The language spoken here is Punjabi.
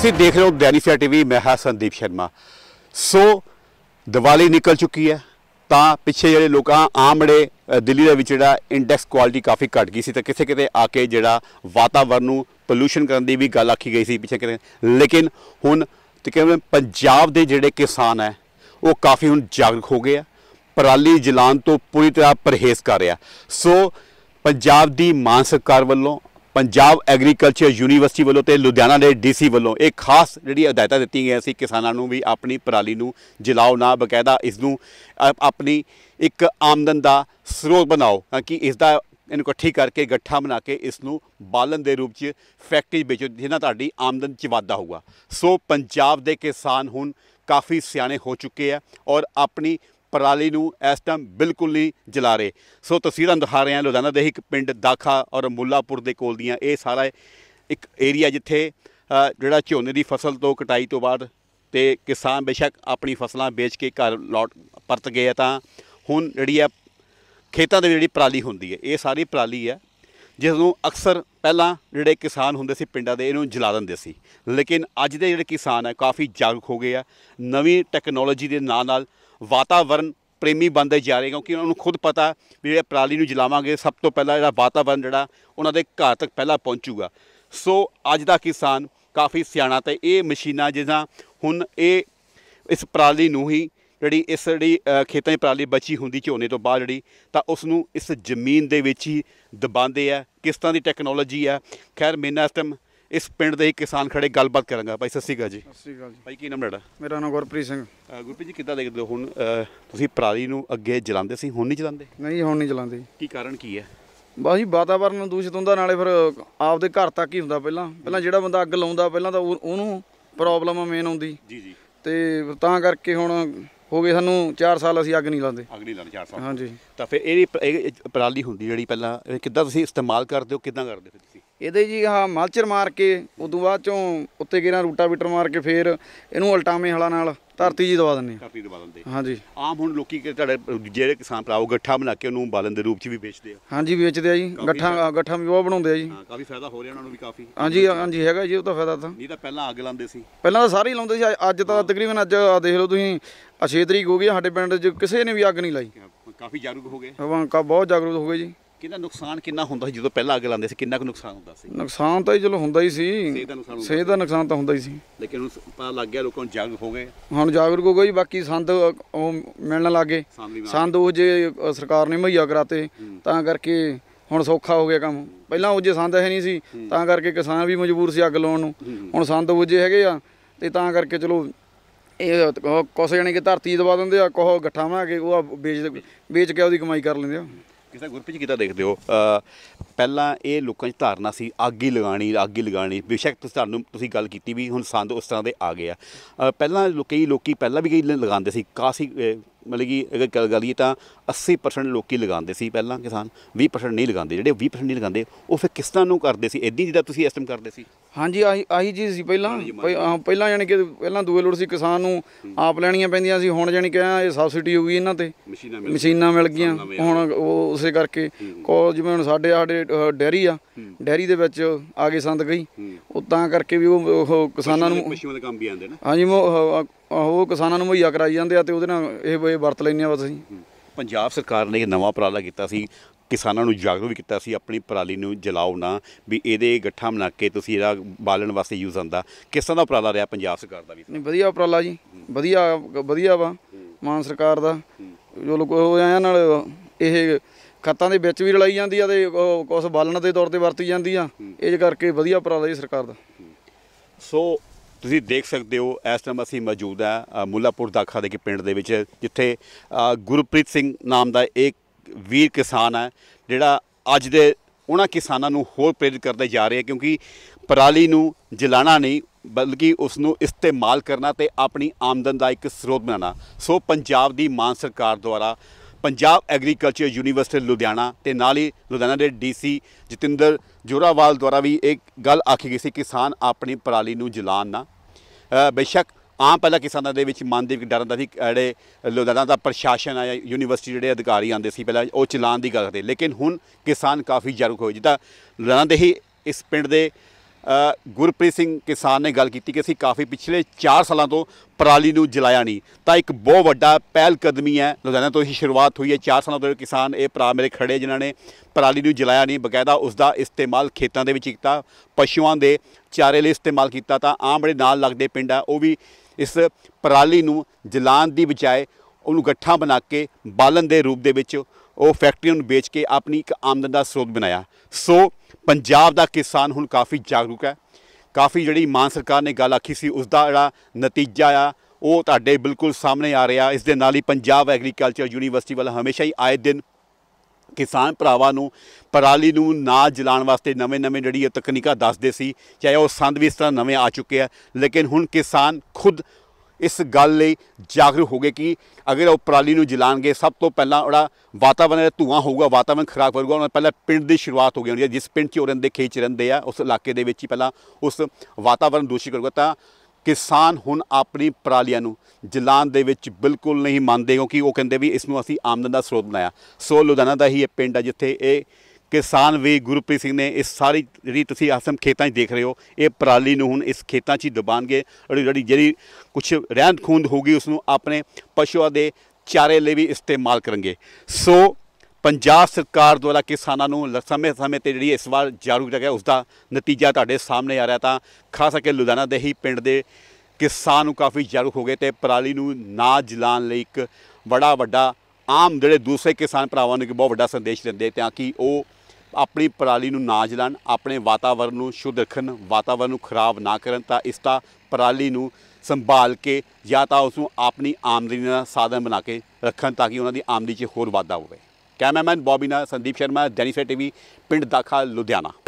ਤੁਸੀਂ ਦੇਖ ਰਹੇ ਹੋ ਦੈਨੀਸੀਆ ਟੀਵੀ ਮੈਂ ਹਾਂ ਸੰਦੀਪ ਸ਼ਰਮਾ ਸੋ ਦੀਵਾਲੀ ਨਿਕਲ ਚੁੱਕੀ ਹੈ ਤਾਂ ਪਿੱਛੇ ਜਿਹੜੇ ਲੋਕਾਂ ਆਮੜੇ ਦਿੱਲੀ ਦੇ ਵਿੱਚ ਜਿਹੜਾ ਇੰਡੈਕਸ ਕੁਆਲਿਟੀ ਕਾਫੀ ਘਟ ਗਈ ਸੀ ਤਾਂ ਕਿਸੇ ਕਿਤੇ ਆ ਕੇ ਜਿਹੜਾ ਵਾਤਾਵਰਨ ਨੂੰ ਪੋਲੂਸ਼ਨ ਕਰਨ ਦੀ ਵੀ ਗੱਲ ਆਖੀ ਗਈ ਸੀ ਪਿੱਛੇ ਕਿਤੇ ਲੇਕਿਨ ਹੁਣ ਤਕਰੀਬਨ ਪੰਜਾਬ ਦੇ ਜਿਹੜੇ ਕਿਸਾਨ ਹੈ ਉਹ ਕਾਫੀ ਹੁਣ ਜਾਗਰੂਕ ਹੋ ਗਏ ਆ ਪਰਾਲੀ ਜਲਾਨ ਤੋਂ ਪੂਰੀ ਤਰ੍ਹਾਂ ਪਰਹੇਜ਼ ਕਰ ਰਿਹਾ ਸੋ ਪੰਜਾਬ ਦੀ ਮਾਨਸਿਕਾਰ ਵੱਲੋਂ ਪੰਜਾਬ ਐਗਰੀਕਲਚਰ ਯੂਨੀਵਰਸਿਟੀ ਵੱਲੋਂ ਤੇ ਲੁਧਿਆਣਾ ਦੇ ਡੀਸੀ ਵੱਲੋਂ ਇਹ ਖਾਸ ਜਿਹੜੀ ਹਦਾਇਤਾਂ ਦਿੱਤੀਆਂ ਗਈਆਂ ਸੀ ਕਿਸਾਨਾਂ ਨੂੰ ਵੀ ਆਪਣੀ ਪਰਾਲੀ ਨੂੰ ਜਲਾਓ ਨਾ ਬਕਾਇਦਾ ਇਸ ਨੂੰ ਆਪਣੀ ਇੱਕ ਆਮਦਨ ਦਾ ਸਰੋਤ ਬਣਾਓ ਕਿ ਇਸ ਦਾ ਇਹਨੂੰ ਇਕੱਠੀ ਕਰਕੇ ਗੱਠਾ ਬਣਾ ਕੇ ਇਸ ਨੂੰ ਬਾਲਣ ਦੇ ਰੂਪ 'ਚ ਫੈਕਟਰੀ ਵੇਚੋ ਜਿਹਨਾਂ ਤੁਹਾਡੀ ਆਮਦਨ 'ਚ ਵਾਧਾ ਹੋਊਗਾ ਸੋ ਪੰਜਾਬ ਦੇ ਕਿਸਾਨ ਹੁਣ ਕਾਫੀ ਸਿਆਣੇ ਹੋ ਚੁੱਕੇ ਆ ਔਰ ਆਪਣੀ ਪਰਾਲੀ ਨੂੰ ਇਸ ਟਾਈਮ ਬਿਲਕੁਲ ਨਹੀਂ ਜਲਾ ਰਹੇ ਸੋ ਤਸਵੀਰਾਂ ਦਿਖਾ ਰਹੇ ਹਾਂ ਲੁਧਿਆਣਾ ਦੇ ਇੱਕ ਪਿੰਡ ਦਾਖਾ ਔਰ ਮੁੱਲਾਪੁਰ ਦੇ ਕੋਲ ਦੀਆਂ ਇਹ ਸਾਰਾ ਇੱਕ ਏਰੀਆ ਜਿੱਥੇ ਜਿਹੜਾ ਝੋਨੇ ਦੀ ਫਸਲ ਤੋਂ ਕਟਾਈ ਤੋਂ ਬਾਅਦ ਤੇ ਕਿਸਾਨ ਬੇਸ਼ੱਕ ਆਪਣੀ ਫਸਲਾਂ ਵੇਚ ਕੇ ਘਰ ਲੋਟ ਪਰਤ ਗਏ ਆ ਤਾਂ ਹੁਣ ਜਿਹੜੀ ਆ ਖੇਤਾਂ ਦੇ ਜਿਹੜੀ ਪਰਾਲੀ ਹੁੰਦੀ ਹੈ ਇਹ ਸਾਰੀ ਪਰਾਲੀ ਹੈ ਜਿਸ ਨੂੰ ਅਕਸਰ ਪਹਿਲਾਂ ਜਿਹੜੇ ਕਿਸਾਨ ਹੁੰਦੇ ਸੀ ਪਿੰਡਾਂ ਦੇ ਇਹਨੂੰ ਜਲਾ ਦਿੰਦੇ ਸੀ ਲੇਕਿਨ ਅੱਜ ਦੇ ਜਿਹੜੇ ਕਿਸਾਨ ਆ ਕਾਫੀ ਜਾਗਰੂਕ ਹੋ ਗਏ ਆ ਨਵੀਂ ਟੈਕਨੋਲੋਜੀ ਦੇ ਨਾਲ ਨਾਲ ਵਾਤਾਵਰਨ ਪ੍ਰੇਮੀ ਬੰਦੇ ਜਾ ਰਹੇ ਕਿਉਂਕਿ ਉਹਨਾਂ ਨੂੰ ਖੁਦ ਪਤਾ ਵੀ ਇਹ ਪ੍ਰਾਲੀ ਨੂੰ ਜਲਾਵਾਂਗੇ ਸਭ ਤੋਂ ਪਹਿਲਾਂ ਜਿਹੜਾ ਵਾਤਾਵਰਨ ਜਿਹੜਾ ਉਹਨਾਂ ਦੇ ਘਰ ਤੱਕ ਪਹਿਲਾਂ ਪਹੁੰਚੂਗਾ ਸੋ ਅੱਜ ਦਾ ਕਿਸਾਨ ਕਾਫੀ ਸਿਆਣਾ ਤੇ ਇਹ ਮਸ਼ੀਨਾਂ ਜਿਹਾਂ ਹੁਣ ਇਹ ਇਸ ਪ੍ਰਾਲੀ ਨੂੰ ਹੀ ਜਿਹੜੀ ਇਸ ਜਿਹੜੀ ਖੇਤਾਂ 'ਚ ਪ੍ਰਾਲੀ ਬਚੀ ਹੁੰਦੀ ਝੋਨੇ ਤੋਂ ਬਾਅਦ ਜਿਹੜੀ ਤਾਂ ਉਸ ਨੂੰ ਇਸ ਜ਼ਮੀਨ ਦੇ ਵਿੱਚ ਹੀ ਦਬਾਉਂਦੇ ਆ ਕਿਸ ਤਰ੍ਹਾਂ ਦੀ ਟੈਕਨੋਲੋਜੀ ਆ ਖੈਰ ਮੇਨਾਸਟਮ ਇਸ ਟਾਈਮ ਇਸ ਪਿੰਡ ਦੇ ਹੀ ਕਿਸਾਨ ਖੜੇ ਗੱਲਬਾਤ ਕਰਾਂਗਾ ਭਾਈ ਸਤਿ ਸ਼੍ਰੀ ਅਕਾਲ ਜੀ ਸਤਿ ਸ਼੍ਰੀ ਅਕਾਲ ਜੀ ਭਾਈ ਕੀ ਨਾਮ ਤੁਹਾਡਾ ਮੇਰਾ ਨਾਮ ਗੁਰਪ੍ਰੀਤ ਸਿੰਘ ਗੁਰਪ੍ਰੀਤ ਜੀ ਕਿੱਦਾਂ ਦੇਖਦੇ ਹੋ ਹੁਣ ਤੁਸੀਂ ਪਰਾਲੀ ਨੂੰ ਅੱਗੇ ਜਲਾਉਂਦੇ ਸੀ ਹੁਣ ਨਹੀਂ ਜਲਾਉਂਦੇ ਨਹੀਂ ਹੁਣ ਨਹੀਂ ਜਲਾਉਂਦੇ ਕੀ ਕਾਰਨ ਕੀ ਹੈ ਬਾਜੀ ਜੀ ਵਾਤਾਵਰਨ ਦੂਸ਼ਿਤ ਹੁੰਦਾ ਨਾਲੇ ਫਿਰ ਆਪਦੇ ਘਰ ਤੱਕ ਹੀ ਹੁੰਦਾ ਪਹਿਲਾਂ ਪਹਿਲਾਂ ਜਿਹੜਾ ਬੰਦਾ ਅੱਗ ਲਾਉਂਦਾ ਪਹਿਲਾਂ ਤਾਂ ਉਹਨੂੰ ਪ੍ਰੋਬਲਮ ਮੇਨ ਆਉਂਦੀ ਜੀ ਜੀ ਤੇ ਤਾਂ ਕਰਕੇ ਹੁਣ ਹੋ ਗਏ ਸਾਨੂੰ 4 ਸਾਲ ਅਸੀਂ ਅੱਗ ਨਹੀਂ ਲਾਉਂਦੇ ਅੱਗ ਨਹੀਂ ਲਾਉਂਦੇ 4 ਸਾਲ ਹਾਂਜੀ ਤਾਂ ਫਿਰ ਇਹ ਪਰਾਲੀ ਹੁੰਦੀ ਜਿਹੜੀ ਪਹਿਲਾਂ ਇਹ ਕਿੱਦਾਂ ਤੁਸੀਂ ਇਸਤੇਮਾਲ ਕਰਦੇ ਹੋ ਕਿੱਦਾਂ ਕਰਦੇ ਹੋ ਫਿਰ ਇਹਦੇ ਜੀ ਆ ਮਲਚਰ ਮਾਰ ਕੇ ਉਦੋਂ ਬਾਅਦ ਚੋਂ ਉੱਤੇ ਰੂਟਾ ਰੂਟਾਵੀਟਰ ਮਾਰ ਕੇ ਫੇਰ ਇਹਨੂੰ ਉਲਟਾਵੇਂ ਹਲਾ ਨਾਲ ਧਰਤੀ ਜੀ ਦਵਾ ਦਿੰਦੇ ਆ ਧਰਤੀ ਦਵਾ ਦਿੰਦੇ ਹਾਂਜੀ ਆਮ ਹੁਣ ਲੋਕੀ ਕਿ ਤੁਹਾਡੇ ਜਿਹੜੇ ਕਿਸਾਨ ਭਰਾ ਉਹ ਗੱਠਾ ਬਣਾ ਕੇ ਉਹਨੂੰ ਬਾਲਣ ਦੇ ਰੂਪ 'ਚ ਵੀ ਵੇਚਦੇ ਆ ਹਾਂਜੀ ਵੇਚਦੇ ਆ ਜੀ ਗੱਠਾ ਗੱਠਾ ਵੀ ਉਹ ਬਣਾਉਂਦੇ ਆ ਜੀ ਹਾਂ ਕਾਫੀ ਫਾਇਦਾ ਹੋ ਰਿਹਾ ਉਹਨਾਂ ਨੂੰ ਵੀ ਕਾਫੀ ਹਾਂਜੀ ਹਾਂਜੀ ਹੈਗਾ ਜੀ ਉਹ ਤਾਂ ਫਾਇਦਾ ਤਾਂ ਨਹੀਂ ਤਾਂ ਪਹਿਲਾਂ ਅੱਗ ਲਾਉਂਦੇ ਸੀ ਪਹਿਲਾਂ ਤਾਂ ਸਾਰੇ ਹੀ ਲਾਉਂਦੇ ਸੀ ਅੱਜ ਤਾਂ ਤਕਰੀਬਨ ਅੱਜ ਦੇਖ ਲਓ ਤੁਸੀਂ ਅਛੇ ਤਰੀਕ ਹੋ ਗਈ ਸਾਡੇ ਪਿੰਡ 'ਚ ਕਿਸੇ ਨੇ ਵੀ ਅੱਗ ਨਹੀਂ ਲਾਈ ਕਾਫੀ ਜਾਗਰੂਕ ਹੋ ਗਏ ਹਾਂ ਬਹੁਤ ਜਾਗਰੂਕ ਹੋ ਗਏ ਜੀ ਕਿੰਨਾ ਨੁਕਸਾਨ ਕਿੰਨਾ ਹੁੰਦਾ ਸੀ ਜਦੋਂ ਪਹਿਲਾਂ ਅੱਗ ਲਾਉਂਦੇ ਸੀ ਕਿੰਨਾ ਕੁ ਨੁਕਸਾਨ ਹੁੰਦਾ ਸੀ ਨੁਕਸਾਨ ਤਾਂ ਹੀ ਚਲੋ ਹੁੰਦਾ ਹੀ ਸੀ ਸਿਹਤ ਦਾ ਨੁਕਸਾਨ ਤਾਂ ਹੁੰਦਾ ਹੀ ਸੀ ਲੇਕਿਨ ਹੁਣ ਪਤਾ ਲੱਗ ਗਿਆ ਲੋਕਾਂ ਨੂੰ ਜਾਗ ਹੋ ਗਏ ਹੁਣ ਜਾਗਰੂਕ ਹੋ ਗਏ ਜੀ ਬਾਕੀ ਸੰਦ ਉਹ ਮਿਲਣ ਲੱਗੇ ਸੰਦ ਉਹ ਜੇ ਸਰਕਾਰ ਨੇ ਮਈਆ ਕਰਾਤੇ ਤਾਂ ਕਰਕੇ ਹੁਣ ਸੌਖਾ ਹੋ ਗਿਆ ਕੰਮ ਪਹਿਲਾਂ ਉਹ ਜੇ ਸੰਦ ਹੈ ਨਹੀਂ ਸੀ ਤਾਂ ਕਰਕੇ ਕਿਸਾਨ ਵੀ ਮਜਬੂਰ ਸੀ ਅੱਗ ਲਾਉਣ ਨੂੰ ਹੁਣ ਸੰਦ ਉਹ ਜੇ ਹੈਗੇ ਆ ਤੇ ਤਾਂ ਕਰਕੇ ਚਲੋ ਇਹ ਕੋਸੇ ਜਣੇ ਕਿ ਧਰਤੀ ਦਵਾ ਦਿੰਦੇ ਆ ਕੋਹ ਗੱਠਾਵਾ ਕੇ ਉਹ ਵੇਚ ਵੇਚ ਕੇ ਉਹਦੀ ਕਮਾਈ ਕਰ ਲੈਂਦੇ ਆ ਕਿਸੇ ਗੁਰਪ੍ਰੀਤ ਕੀਤਾ ਦੇਖਦੇ ਹੋ ਪਹਿਲਾਂ ਇਹ ਲੋਕਾਂ 'ਚ ਧਾਰਨਾ ਸੀ ਅੱਗ ਹੀ ਲਗਾਣੀ ਅੱਗ ਹੀ ਲਗਾਣੀ ਬੇਸ਼ੱਕ ਤੁਸੀਂ ਤੁਹਾਨੂੰ ਤੁਸੀਂ ਗੱਲ ਕੀਤੀ ਵੀ ਹੁਣ ਸੰਦ ਉਸ ਤਰ੍ਹਾਂ ਦੇ ਆ ਗਏ ਆ ਪਹਿਲਾਂ ਕਈ ਲੋਕੀ ਪਹਿਲਾਂ ਵੀ ਕਈ ਲਗਾਉਂਦੇ ਸੀ ਕਾਫੀ ਮਤਲਬ ਕਿ ਅਗਰ ਗੱਲ ਗਲੀ ਤਾਂ 80% ਲੋਕੀ ਲਗਾਉਂਦੇ ਸੀ ਪਹਿਲਾਂ ਕਿਸਾਨ 20% ਨਹੀਂ ਲਗਾਉਂਦੇ ਜਿਹੜੇ 20% ਨਹੀਂ ਲਗਾਉਂਦੇ ਉਹ ਫਿਰ ਕਿਸ਼ਤਾਂ ਨੂੰ ਕਰਦੇ ਸੀ ਇਦਾਂ ਜਿਹੜਾ ਤੁਸੀਂ ਇਸ ਕਰਦੇ ਸੀ ਹਾਂਜੀ ਆਹੀ ਆਹੀ ਚੀਜ਼ ਸੀ ਪਹਿਲਾਂ ਪਹਿਲਾਂ ਯਾਨੀ ਕਿ ਪਹਿਲਾਂ ਦੂਏ ਲੋੜ ਸੀ ਕਿਸਾਨ ਨੂੰ ਆਪ ਲੈਣੀਆਂ ਪੈਂਦੀਆਂ ਸੀ ਹੁਣ ਯਾਨੀ ਕਿ ਇਹ ਸਬਸਿਡੀ ਹੋ ਗਈ ਇਹਨਾਂ ਤੇ ਮਸ਼ੀਨਾਂ ਮਿਲ ਗਈਆਂ ਹੁਣ ਉਹ ਉਸੇ ਕਰਕੇ ਕੋ ਜਿਵੇਂ ਹੁਣ ਸਾਡੇ ਸਾਡੇ ਡੈਰੀ ਆ ਡੈਰੀ ਦੇ ਵਿੱਚ ਆ ਗਏ ਸੰਦ ਗਈ ਉਹ ਤਾਂ ਕਰਕੇ ਵੀ ਉਹ ਕਿਸਾਨਾਂ ਨੂੰ ਮਸ਼ੀਨਾਂ ਦੇ ਕੰਮ ਵੀ ਆਉਂਦੇ ਨੇ ਹਾਂਜੀ ਉਹ ਕਿਸਾਨਾਂ ਨੂੰ ਮੁਹੱਈਆ ਕਰਾਈ ਜਾਂਦੇ ਆ ਤੇ ਉਹਦੇ ਨਾਲ ਇਹ ਇਹ ਵਰਤ ਲੈਂਦੇ ਆ ਬਸ ਅਸੀਂ ਪੰਜਾਬ ਸਰਕਾਰ ਨੇ ਇਹ ਨਵਾਂ ਪ੍ਰਾਲਾ ਕੀਤਾ ਸੀ ਕਿਸਾਨਾਂ ਨੂੰ ਜਾਗਰੂਕ ਕੀਤਾ ਸੀ ਆਪਣੀ ਪਰਾਲੀ ਨੂੰ ਜਲਾਓ ਨਾ ਵੀ ਇਹਦੇ ਗੱਠਾ ਬਣਾ ਕੇ ਤੁਸੀਂ ਇਹਦਾ ਬਾਲਣ ਵਾਸਤੇ ਯੂਜ਼ ਹੁੰਦਾ ਕਿਸ ਤਰ੍ਹਾਂ ਦਾ ਪ੍ਰਾਲਾ ਰਿਹਾ ਪੰਜਾਬ ਸਰਕਾਰ ਦਾ ਵੀ ਨਹੀਂ ਵਧੀਆ ਪ੍ਰਾਲਾ ਜੀ ਵਧੀਆ ਵਧੀਆ ਵਾ ਮਾਨ ਸਰਕਾਰ ਦਾ ਜੋ ਲੋਕ ਆਇਆਂ ਨਾਲ ਇਹ ਖੱਤਾਂ ਦੇ ਵਿੱਚ ਵੀ ਰਲਾਈ ਜਾਂਦੀ ਆ ਤੇ ਕੁਝ ਬਾਲਣ ਦੇ ਤੌਰ ਤੇ ਵਰਤੀ ਜਾਂਦੀ ਆ ਇਹ ਕਰਕੇ ਵਧੀਆ ਪ੍ਰਾਲਾ ਜੀ ਸਰਕਾਰ ਦਾ ਸੋ ਤੁਸੀਂ ਦੇਖ ਸਕਦੇ ਹੋ ਇਸ ਟਾਈਮ ਅਸੀਂ ਮੌਜੂਦ ਆ ਮੁੱਲਾਪੁਰ ਦਾਖਾ ਦੇ ਕਿ ਪਿੰਡ ਦੇ ਵਿੱਚ ਜਿੱਥੇ ਗੁਰਪ੍ਰੀਤ ਸਿੰਘ ਨਾਮ ਦਾ ਇੱਕ ਵੀਰ ਕਿਸਾਨ ਹੈ ਜਿਹੜਾ ਅੱਜ ਦੇ ਉਹਨਾਂ ਕਿਸਾਨਾਂ ਨੂੰ ਹੋਰ ਪ੍ਰੇਰਿਤ ਕਰਦੇ ਜਾ ਰਹੇ ਕਿਉਂਕਿ ਪਰਾਲੀ ਨੂੰ ਜਲਾਣਾ ਨਹੀਂ ਬਲਕਿ ਉਸ ਨੂੰ ਇਸਤੇਮਾਲ ਕਰਨਾ ਤੇ ਆਪਣੀ ਆਮਦਨ ਦਾ ਇੱਕ ਸਰੋਤ ਬਣਾਉਣਾ ਸੋ ਪੰਜਾਬ ਦੀ ਮਾਨ ਸਰਕਾਰ ਦੁਆਰਾ ਪੰਜਾਬ ਐਗਰੀਕਲਚਰ ਯੂਨੀਵਰਸਿਟੀ ਲੁਧਿਆਣਾ ਤੇ ਨਾਲ ਹੀ ਲੁਧਿਆਣਾ ਦੇ ਡੀਸੀ ਜਤਿੰਦਰ ਜੋਰਾਵਾਲ ਦੁਆਰਾ ਵੀ ਇੱਕ ਗੱਲ ਆਖੀ ਗਈ ਸੀ ਕਿਸਾਨ ਆਪਣੀ ਪਰਾਲੀ ਨੂੰ ਜਲਾਣ ਨਾ ਬੇਸ਼ੱਕ ਆਮ ਪਹਿਲਾਂ ਕਿਸਾਨਾਂ ਦੇ ਵਿੱਚ ਮਨ ਦੇ ਵਿੱਚ ਡਰ ਹੁੰਦਾ ਸੀ ਜਿਹੜੇ ਲੁਧਿਆਣਾ ਦਾ ਪ੍ਰਸ਼ਾਸਨ ਆ ਯੂਨੀਵਰਸਿਟੀ ਜਿਹੜੇ ਅਧਿਕਾਰੀ ਆਉਂਦੇ ਸੀ ਪਹਿਲਾਂ ਉਹ ਚਲਾਨ ਦੀ ਗੱਲ ਕਰਦੇ ਲੇਕਿਨ ਹੁਣ ਕਿਸਾਨ ਕਾਫੀ ਜਾਗਰੂਕ ਹੋਏ ਜਿੱਦਾਂ ਲੁਧਿਆਣਾ ਦੇ ਹੀ ਇਸ ਪਿੰਡ ਦੇ ਗੁਰਪ੍ਰੀਤ ਸਿੰਘ ਕਿਸਾਨ ਨੇ ਗੱਲ ਕੀਤੀ ਕਿ ਅਸੀਂ ਕਾਫੀ ਪਿਛਲੇ 4 ਸਾਲਾਂ ਤੋਂ ਪਰਾਲੀ ਨੂੰ ਜਲਾਇਆ ਨਹੀਂ ਤਾਂ ਇੱਕ ਬਹੁਤ ਵੱਡਾ ਪਹਿਲ ਕਦਮੀ ਹੈ ਲੁਧਿਆਣਾ ਤੋਂ ਹੀ ਸ਼ੁਰੂਆਤ ਹੋਈ ਹੈ 4 ਸਾਲਾਂ ਤੋਂ ਕਿਸਾਨ ਇਹ ਪਰਾ ਮੇਰੇ ਖੜੇ ਜਿਨ੍ਹਾਂ ਨੇ ਪਰਾਲੀ ਨੂੰ ਜਲਾਇਆ ਨਹੀਂ ਬਕਾਇਦਾ ਉਸ ਦਾ ਇਸਤੇਮਾਲ ਖੇਤਾਂ ਦੇ ਵਿੱਚ ਕੀਤਾ ਪਸ਼ੂਆਂ ਦੇ ਚਾਰੇ ਲਈ ਇਸਤੇਮਾਲ ਕੀਤਾ ਤਾਂ ਆਮ ਬੜੇ ਨਾਲ ਲੱਗਦੇ ਪਿੰਡ ਆ ਉਹ ਵੀ ਇਸ ਪਰਾਲੀ ਨੂੰ ਜਲਾਣ ਦੀ ਬਜਾਏ ਉਹਨੂੰ ਗੱਠਾਂ ਬਣਾ ਕੇ ਬਾਲਣ ਦੇ ਰੂਪ ਦੇ ਵਿੱਚ ਉਹ ਫੈਕਟਰੀ ਨੂੰ ਵੇਚ ਕੇ ਆਪਣੀ ਇੱਕ ਆਮਦਨ ਦਾ ਸਰੋਤ ਬਣਾਇਆ ਸੋ ਪੰਜਾਬ ਦਾ ਕਿਸਾਨ ਹੁਣ ਕਾਫੀ ਜਾਗਰੂਕ ਹੈ ਕਾਫੀ ਜਿਹੜੀ ਮਾਨ ਸਰਕਾਰ ਨੇ ਗੱਲ ਆਖੀ ਸੀ ਉਸ ਦਾ ਜਿਹੜਾ ਨਤੀਜਾ ਆ ਉਹ ਤੁਹਾਡੇ ਬਿਲਕੁਲ ਸਾਹਮਣੇ ਆ ਰਿਹਾ ਇਸ ਦੇ ਨਾਲ ਹੀ ਪੰਜਾਬ ਐਗਰੀਕਲਚਰ ਯੂਨੀਵਰਸਿਟੀ ਵੱਲ ਹਮੇਸ਼ਾ ਹੀ ਆਏ ਦਿਨ ਕਿਸਾਨ ਭਰਾਵਾਂ ਨੂੰ ਪਰਾਲੀ ਨੂੰ ਨਾ ਜਲਾਉਣ ਵਾਸਤੇ ਨਵੇਂ-ਨਵੇਂ ਜਿਹੜੀ ਤਕਨੀਕਾਂ ਦੱਸਦੇ ਸੀ ਚਾਹੇ ਉਹ ਸੰਦ ਵੀ ਇਸ ਤਰ੍ਹਾਂ ਨਵੇਂ ਆ ਚੁੱਕੇ ਆ ਲੇਕਿਨ ਹੁਣ ਕਿਸਾਨ ਖੁਦ ਇਸ ਗੱਲ ਲਈ ਜਾਗਰੂ ਹੋ ਗਏ ਕਿ ਅਗਰ ਉਹ ਪ੍ਰਾਲੀ ਨੂੰ ਜਲਾਣਗੇ ਸਭ ਤੋਂ ਪਹਿਲਾਂ ਉਹਦਾ ਵਾਤਾਵਰਨ ਦਾ ਧੂਆਂ ਹੋਊਗਾ ਵਾਤਾਵਰਨ ਖਰਾਬ ਹੋਊਗਾ ਉਹਨਾਂ ਪਹਿਲਾਂ ਪਿੰਡ ਦੀ ਸ਼ੁਰੂਆਤ ਹੋ ਗਈ ਹੁੰਦੀ ਹੈ ਜਿਸ ਪਿੰਡ 'ਚ ਉਹ ਰਹਿੰਦੇ ਖੇਚ ਰਹਿੰਦੇ ਆ ਉਸ ਇਲਾਕੇ ਦੇ ਵਿੱਚ ਹੀ ਪਹਿਲਾਂ ਉਸ ਵਾਤਾਵਰਨ ਦੂਸ਼ਿਤ ਕਰੂਗਾ ਤਾਂ ਕਿਸਾਨ ਹੁਣ ਆਪਣੀ ਪ੍ਰਾਲੀਆਂ ਨੂੰ ਜਲਾਣ ਦੇ ਵਿੱਚ ਬਿਲਕੁਲ ਨਹੀਂ ਮੰਨਦੇ ਕਿਉਂਕਿ ਉਹ ਕਹਿੰਦੇ ਵੀ ਇਸ ਨੂੰ ਅਸੀਂ ਆਮਦਨ ਦਾ ਸਰੋਤ ਬਣਾਇਆ ਸੋ ਲੁਧਿਆਣਾ ਦਾ ਹੀ ਇਹ ਪਿੰਡ ਆ ਜਿੱਥੇ ਇਹ ਕਿਸਾਨ ਵੀ ਗੁਰਪ੍ਰੀਤ ਸਿੰਘ ਨੇ ਇਸ ਸਾਰੀ ਜਿਹੜੀ ਤੁਸੀਂ ਆਸਮ ਖੇਤਾਂ 'ਚ ਦੇਖ ਰਹੇ ਹੋ ਇਹ ਪਰਾਲੀ ਨੂੰ ਹੁਣ ਇਸ ਖੇਤਾਂ 'ਚ ਹੀ ਦਬਾਣਗੇ ਜਿਹੜੀ ਜਿਹੜੀ ਕੁਝ ਰਹਿੰਦ ਖੂੰਦ ਹੋਗੀ ਉਸ ਨੂੰ ਆਪਣੇ ਪਸ਼ੂਆਂ ਦੇ ਚਾਰੇ ਲਈ ਵੀ ਇਸਤੇਮਾਲ ਕਰਨਗੇ ਸੋ ਪੰਜਾਬ ਸਰਕਾਰ ਦੁਆਰਾ ਕਿਸਾਨਾਂ ਨੂੰ ਸਮੇਂ ਸਮੇਂ ਤੇ ਜਿਹੜੀ ਇਸ ਵਾਰ ਜਾਰੂ ਰੱਖਿਆ ਉਸ ਦਾ ਨਤੀਜਾ ਤੁਹਾਡੇ ਸਾਹਮਣੇ ਆ ਰਿਹਾ ਤਾਂ ਖਾਸ ਕਰਕੇ ਲੁਧਿਆਣਾ ਦੇ ਹੀ ਪਿੰਡ ਦੇ ਕਿਸਾਨ ਨੂੰ ਕਾਫੀ ਜਾਰੂ ਹੋ ਗਏ ਤੇ ਪਰਾਲੀ ਨੂੰ ਨਾ ਜਲਾਣ ਲਈ ਇੱਕ ਬੜਾ ਵੱਡਾ ਆਮ ਜਿਹੜੇ ਦੂਸਰੇ ਕਿਸਾਨ ਭਰਾਵਾਂ ਨੂੰ ਇੱਕ ਬਹੁਤ ਵੱਡਾ ਸੰਦੇਸ਼ ਦਿੰਦੇ ਤਾਂ ਕਿ ਉਹ ਆਪਣੀ ਪਰਾਲੀ ਨੂੰ ਨਾ ਜਲਾਣ ਆਪਣੇ ਵਾਤਾਵਰਣ ਨੂੰ ਸ਼ੁੱਧ ਰੱਖਣ ਵਾਤਾਵਰਣ ਨੂੰ ਖਰਾਬ ਨਾ ਕਰਨ ਤਾਂ ਇਸ ਦਾ ਪਰਾਲੀ ਨੂੰ ਸੰਭਾਲ ਕੇ ਜਾਂ ਤਾਂ ਉਸ ਨੂੰ ਆਪਣੀ ਆਮਦਨੀ ਦਾ ਸਾਧਨ ਬਣਾ ਕੇ ਰੱਖਣ ਤਾਂ ਕਿ ਉਹਨਾਂ ਦੀ ਆਮਦਨੀ 'ਚ ਹੋਰ ਵਾਧਾ ਹੋਵੇ ਕੈਮਰਾਮੈਨ ਬੌਬੀ ਨਾਲ ਸੰਦੀਪ ਸ਼ਰਮਾ ਡੈਨੀਫੇ ਟੀਵੀ ਪਿੰਡ ਦਾਖਾ ਲੁਧਿਆਣਾ